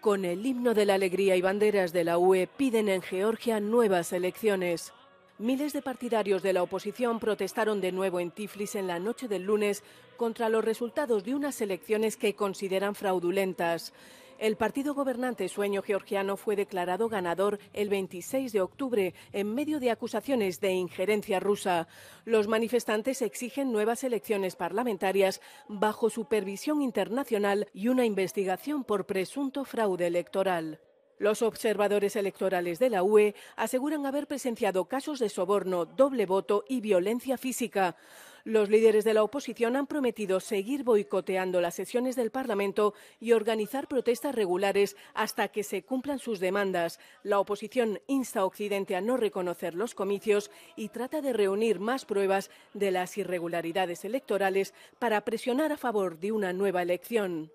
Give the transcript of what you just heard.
Con el himno de la alegría y banderas de la UE piden en Georgia nuevas elecciones. Miles de partidarios de la oposición protestaron de nuevo en Tiflis en la noche del lunes contra los resultados de unas elecciones que consideran fraudulentas. El partido gobernante Sueño Georgiano fue declarado ganador el 26 de octubre en medio de acusaciones de injerencia rusa. Los manifestantes exigen nuevas elecciones parlamentarias bajo supervisión internacional y una investigación por presunto fraude electoral. Los observadores electorales de la UE aseguran haber presenciado casos de soborno, doble voto y violencia física. Los líderes de la oposición han prometido seguir boicoteando las sesiones del Parlamento y organizar protestas regulares hasta que se cumplan sus demandas. La oposición insta a Occidente a no reconocer los comicios y trata de reunir más pruebas de las irregularidades electorales para presionar a favor de una nueva elección.